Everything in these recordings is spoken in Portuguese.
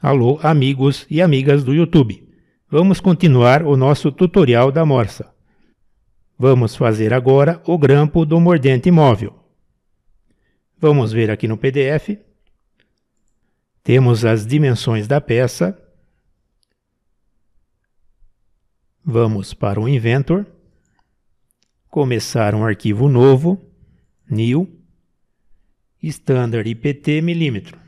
Alô, amigos e amigas do YouTube. Vamos continuar o nosso tutorial da morsa. Vamos fazer agora o grampo do mordente móvel. Vamos ver aqui no PDF. Temos as dimensões da peça. Vamos para o Inventor. Começar um arquivo novo, New, Standard IPT milímetro.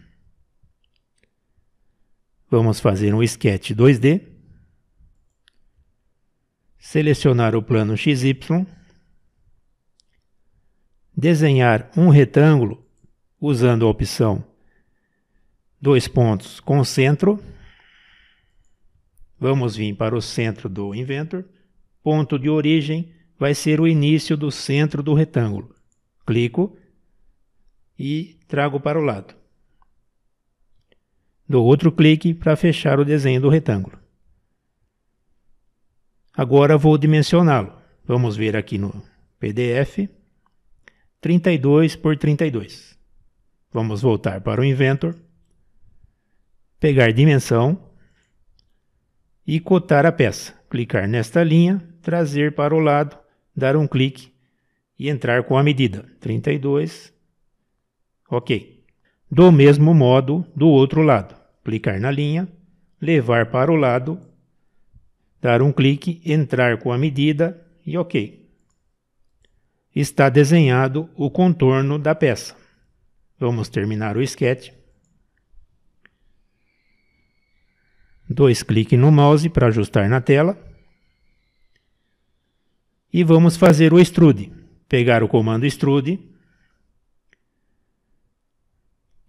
Vamos fazer um sketch 2D. Selecionar o plano XY. Desenhar um retângulo usando a opção dois pontos com centro. Vamos vir para o centro do Inventor. Ponto de origem vai ser o início do centro do retângulo. Clico e trago para o lado. Dou outro clique para fechar o desenho do retângulo. Agora vou dimensioná-lo. Vamos ver aqui no PDF. 32 por 32. Vamos voltar para o Inventor. Pegar dimensão e cotar a peça. Clicar nesta linha, trazer para o lado, dar um clique e entrar com a medida. 32. Ok. Do mesmo modo do outro lado clicar na linha, levar para o lado, dar um clique, entrar com a medida e OK. Está desenhado o contorno da peça. Vamos terminar o sketch. Dois cliques no mouse para ajustar na tela. E vamos fazer o extrude. Pegar o comando extrude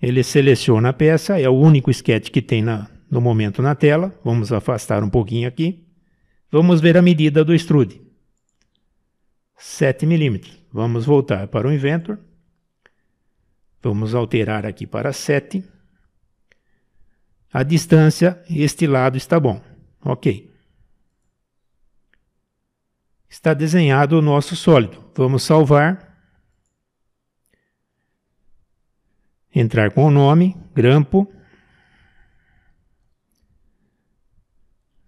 ele seleciona a peça, é o único esquete que tem na, no momento na tela. Vamos afastar um pouquinho aqui. Vamos ver a medida do extrude. 7 milímetros. Vamos voltar para o Inventor. Vamos alterar aqui para 7. A distância, este lado está bom. Ok. Está desenhado o nosso sólido. Vamos salvar. entrar com o nome, grampo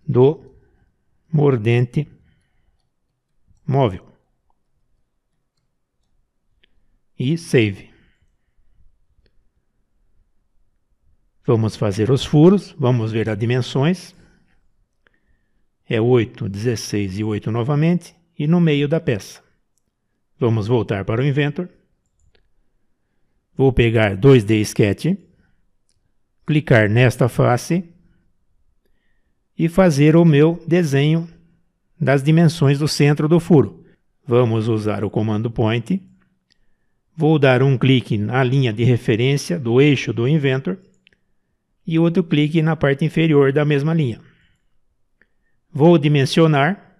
do mordente móvel e save. Vamos fazer os furos, vamos ver as dimensões. É 8, 16 e 8 novamente e no meio da peça. Vamos voltar para o Inventor. Vou pegar 2D Sketch, clicar nesta face e fazer o meu desenho das dimensões do centro do furo. Vamos usar o comando Point. Vou dar um clique na linha de referência do eixo do Inventor e outro clique na parte inferior da mesma linha. Vou dimensionar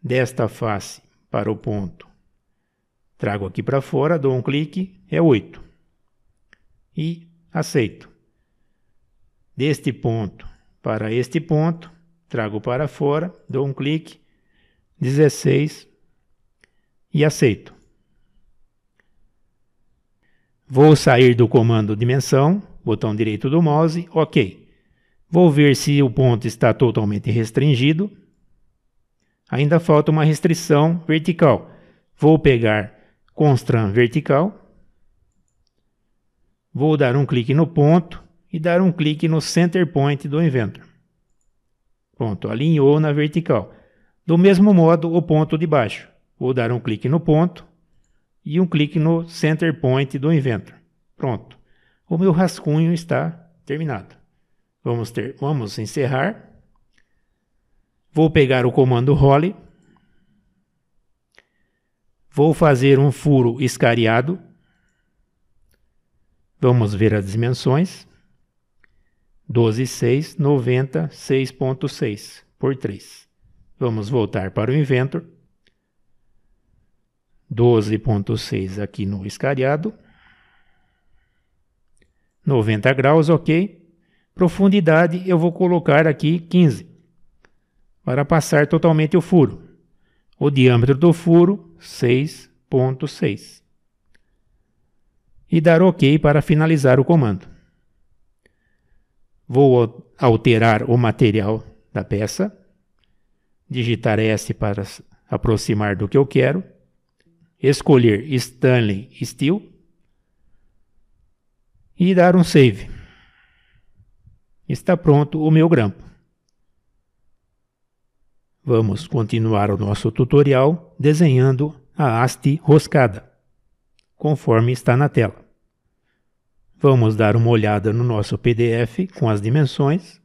desta face para o ponto Trago aqui para fora, dou um clique, é 8. E aceito. Deste ponto para este ponto, trago para fora, dou um clique, 16 e aceito. Vou sair do comando dimensão, botão direito do mouse, ok. Vou ver se o ponto está totalmente restringido. Ainda falta uma restrição vertical. Vou pegar constran vertical. Vou dar um clique no ponto e dar um clique no center point do inventor. Pronto, alinhou na vertical. Do mesmo modo, o ponto de baixo. Vou dar um clique no ponto e um clique no center point do inventor. Pronto. O meu rascunho está terminado. Vamos, ter, vamos encerrar. Vou pegar o comando role Vou fazer um furo escariado. Vamos ver as dimensões. 12,6, 90, 6,6 por 3. Vamos voltar para o Inventor. 12,6 aqui no escariado. 90 graus, ok. Profundidade eu vou colocar aqui 15 para passar totalmente o furo. O diâmetro do furo, 6.6. E dar OK para finalizar o comando. Vou alterar o material da peça, digitar S para aproximar do que eu quero, escolher Stanley Steel e dar um save. Está pronto o meu grampo. Vamos continuar o nosso tutorial desenhando a haste roscada, conforme está na tela. Vamos dar uma olhada no nosso PDF com as dimensões.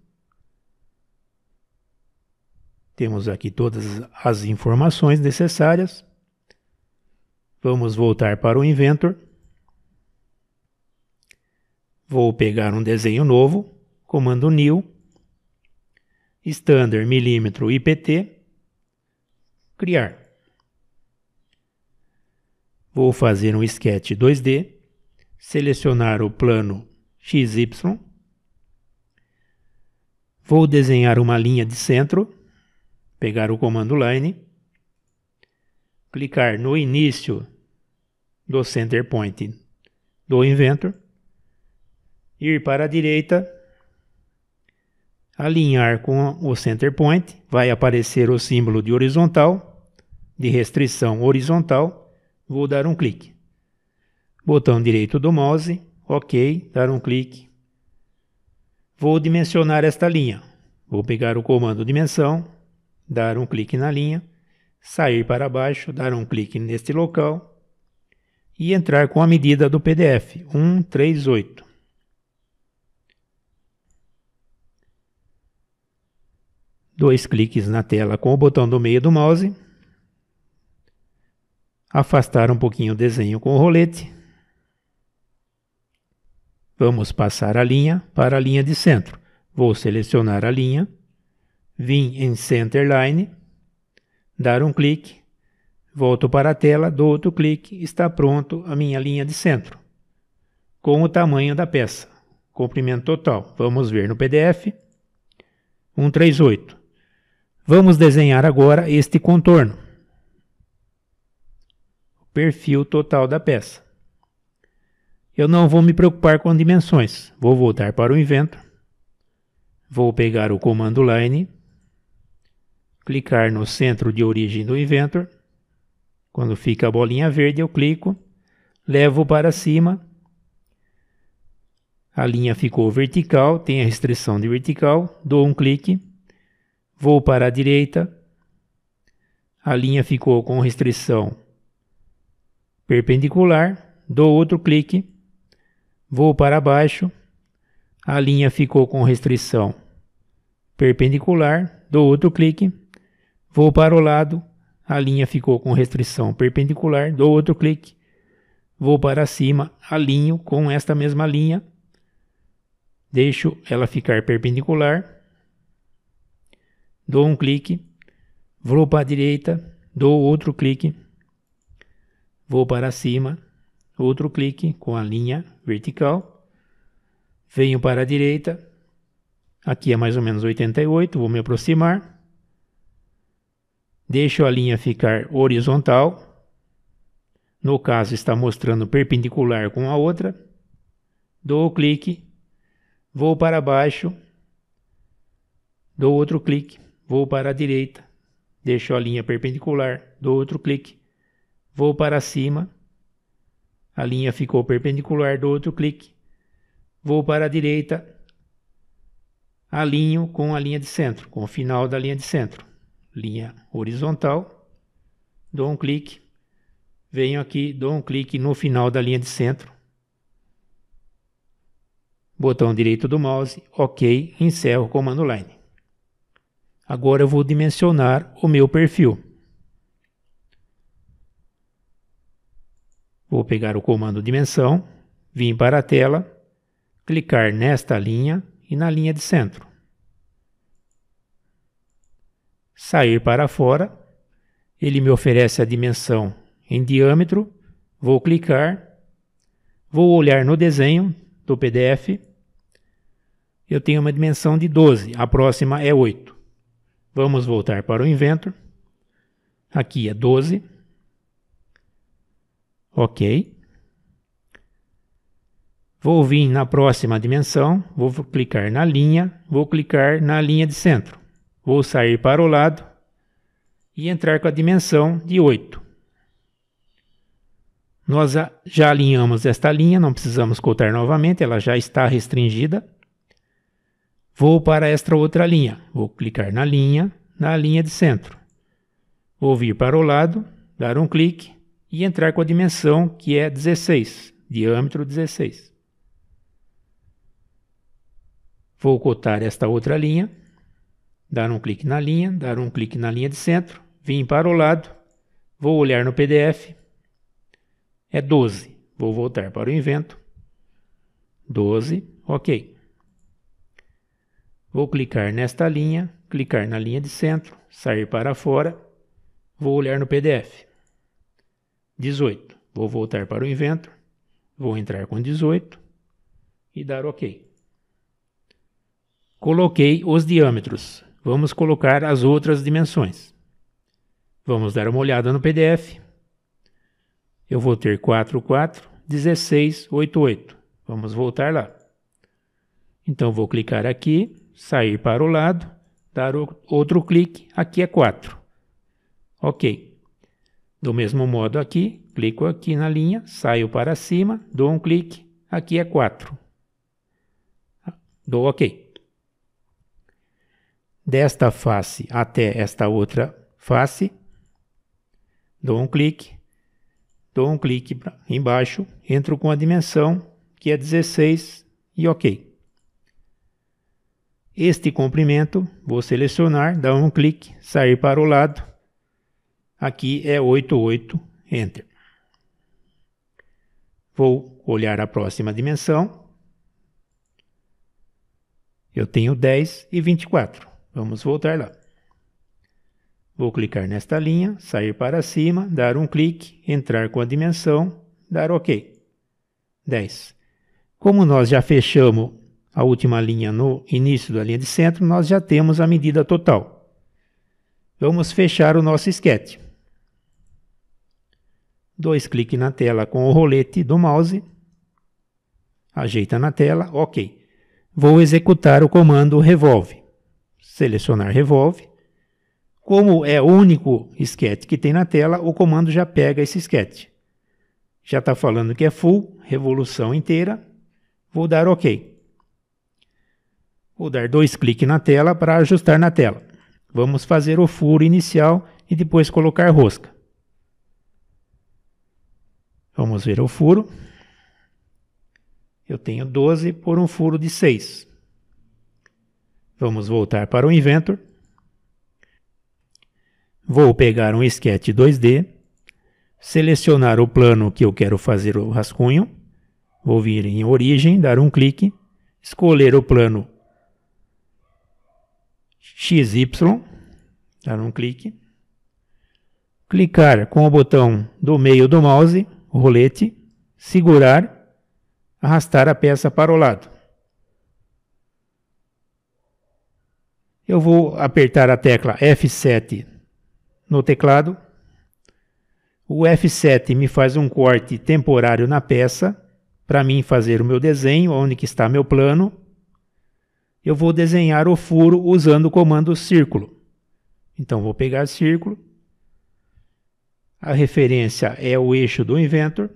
Temos aqui todas as informações necessárias. Vamos voltar para o Inventor. Vou pegar um desenho novo, comando New, standard milímetro IPT, criar. Vou fazer um sketch 2D, selecionar o plano XY, vou desenhar uma linha de centro, pegar o comando line, clicar no início do center point do inventor, ir para a direita alinhar com o center point, vai aparecer o símbolo de horizontal, de restrição horizontal, vou dar um clique. Botão direito do mouse, ok, dar um clique. Vou dimensionar esta linha. Vou pegar o comando dimensão, dar um clique na linha, sair para baixo, dar um clique neste local e entrar com a medida do PDF 138. dois cliques na tela com o botão do meio do mouse, afastar um pouquinho o desenho com o rolete. Vamos passar a linha para a linha de centro. Vou selecionar a linha, vim em Centerline, dar um clique, volto para a tela, dou outro clique, está pronto a minha linha de centro, com o tamanho da peça, comprimento total. Vamos ver no PDF. 138. Vamos desenhar agora este contorno. O perfil total da peça. Eu não vou me preocupar com dimensões. Vou voltar para o invento. Vou pegar o comando line. Clicar no centro de origem do inventor. Quando fica a bolinha verde, eu clico. Levo para cima. A linha ficou vertical, tem a restrição de vertical. Dou um clique Vou para a direita. A linha ficou com restrição perpendicular. Dou outro clique. Vou para baixo. A linha ficou com restrição perpendicular. Dou outro clique. Vou para o lado. A linha ficou com restrição perpendicular. Dou outro clique. Vou para cima. Alinho com esta mesma linha. Deixo ela ficar perpendicular dou um clique, vou para a direita, dou outro clique, vou para cima, outro clique com a linha vertical, venho para a direita, aqui é mais ou menos 88, vou me aproximar, deixo a linha ficar horizontal, no caso está mostrando perpendicular com a outra, dou o clique, vou para baixo, dou outro clique, Vou para a direita, deixo a linha perpendicular, dou outro clique. Vou para cima, a linha ficou perpendicular, dou outro clique. Vou para a direita, alinho com a linha de centro, com o final da linha de centro. Linha horizontal, dou um clique, venho aqui, dou um clique no final da linha de centro. Botão direito do mouse, OK, encerro o comando line. Agora eu vou dimensionar o meu perfil. Vou pegar o comando dimensão, vim para a tela, clicar nesta linha e na linha de centro. Sair para fora, ele me oferece a dimensão em diâmetro, vou clicar, vou olhar no desenho do PDF, eu tenho uma dimensão de 12, a próxima é 8. Vamos voltar para o inventor. Aqui é 12. Ok. Vou vir na próxima dimensão, vou clicar na linha, vou clicar na linha de centro. Vou sair para o lado e entrar com a dimensão de 8. Nós já alinhamos esta linha, não precisamos cortar novamente, ela já está restringida. Vou para esta outra linha. Vou clicar na linha, na linha de centro. Vou vir para o lado, dar um clique e entrar com a dimensão que é 16, diâmetro 16. Vou cotar esta outra linha, dar um clique na linha, dar um clique na linha de centro, vim para o lado, vou olhar no PDF, é 12. Vou voltar para o invento, 12, ok. Vou clicar nesta linha, clicar na linha de centro, sair para fora, vou olhar no PDF. 18. Vou voltar para o invento, vou entrar com 18 e dar OK. Coloquei os diâmetros. Vamos colocar as outras dimensões. Vamos dar uma olhada no PDF. Eu vou ter 4, 4, 16, 8, 8. Vamos voltar lá. Então vou clicar aqui sair para o lado, dar outro clique, aqui é 4. Ok. Do mesmo modo aqui, clico aqui na linha, saio para cima, dou um clique, aqui é 4. Dou OK. Desta face até esta outra face, dou um clique, dou um clique embaixo, entro com a dimensão que é 16 e OK este comprimento, vou selecionar, dar um clique, sair para o lado. Aqui é 88, Enter. Vou olhar a próxima dimensão. Eu tenho 10 e 24. Vamos voltar lá. Vou clicar nesta linha, sair para cima, dar um clique, entrar com a dimensão, dar OK. 10. Como nós já fechamos a última linha no início da linha de centro, nós já temos a medida total. Vamos fechar o nosso esquete. Dois cliques na tela com o rolete do mouse. Ajeita na tela, ok. Vou executar o comando revolve. Selecionar revolve. Como é o único esquete que tem na tela, o comando já pega esse esquete. Já está falando que é full, revolução inteira. Vou dar ok. Vou dar dois cliques na tela para ajustar na tela. Vamos fazer o furo inicial e depois colocar rosca. Vamos ver o furo. Eu tenho 12 por um furo de 6. Vamos voltar para o Inventor. Vou pegar um esquete 2D, selecionar o plano que eu quero fazer o rascunho, vou vir em origem, dar um clique, escolher o plano XY, dar tá? um clique. Clicar com o botão do meio do mouse, rolete, segurar, arrastar a peça para o lado. Eu vou apertar a tecla F7 no teclado. O F7 me faz um corte temporário na peça para mim fazer o meu desenho, onde que está meu plano eu vou desenhar o furo usando o comando círculo. Então vou pegar círculo, a referência é o eixo do inventor,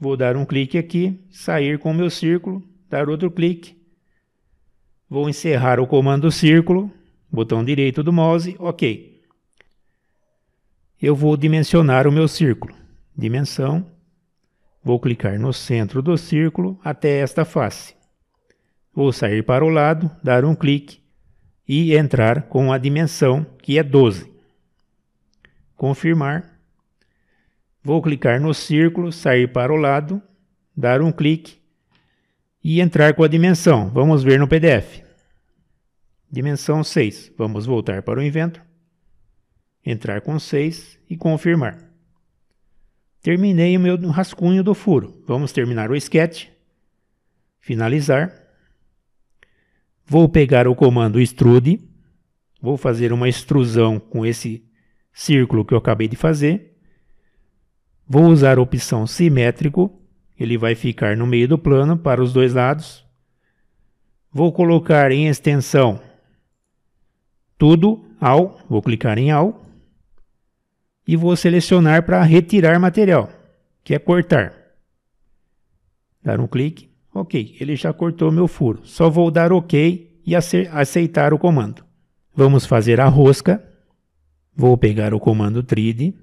vou dar um clique aqui, sair com o meu círculo, dar outro clique, vou encerrar o comando círculo, botão direito do mouse, ok. Eu vou dimensionar o meu círculo, dimensão, vou clicar no centro do círculo até esta face. Vou sair para o lado, dar um clique e entrar com a dimensão que é 12. Confirmar. Vou clicar no círculo, sair para o lado, dar um clique e entrar com a dimensão. Vamos ver no PDF. Dimensão 6. Vamos voltar para o invento. Entrar com 6 e confirmar. Terminei o meu rascunho do furo. Vamos terminar o sketch. Finalizar. Vou pegar o comando extrude, vou fazer uma extrusão com esse círculo que eu acabei de fazer. Vou usar a opção simétrico, ele vai ficar no meio do plano para os dois lados. Vou colocar em extensão tudo, ao, vou clicar em ao e vou selecionar para retirar material, que é cortar. Dar um clique. Ok, ele já cortou meu furo. Só vou dar ok e aceitar o comando. Vamos fazer a rosca. Vou pegar o comando trid.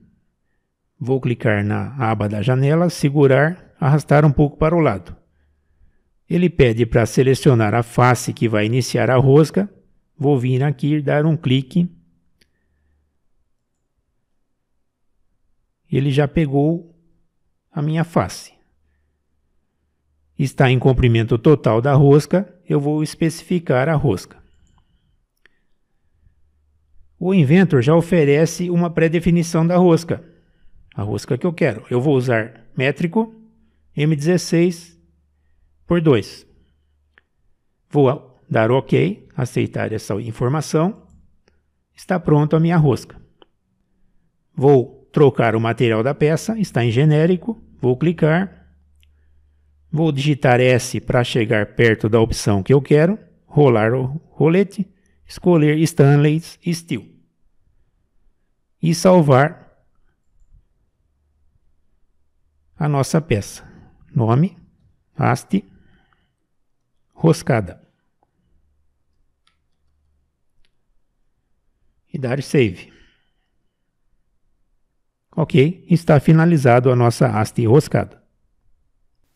Vou clicar na aba da janela, segurar, arrastar um pouco para o lado. Ele pede para selecionar a face que vai iniciar a rosca. Vou vir aqui e dar um clique. Ele já pegou a minha face está em comprimento total da rosca, eu vou especificar a rosca. O Inventor já oferece uma pré-definição da rosca, a rosca que eu quero. Eu vou usar métrico M16 por 2. Vou dar OK, aceitar essa informação. Está pronto a minha rosca. Vou trocar o material da peça, está em genérico, vou clicar, Vou digitar S para chegar perto da opção que eu quero, rolar o rolete, escolher Stanley's Steel e salvar a nossa peça. Nome, haste, roscada. E dar save. Ok, está finalizado a nossa haste roscada.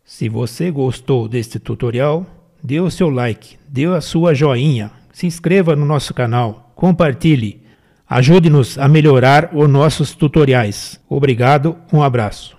Se você gostou deste tutorial, dê o seu like, dê a sua joinha, se inscreva no nosso canal, compartilhe. Ajude-nos a melhorar os nossos tutoriais. Obrigado, um abraço.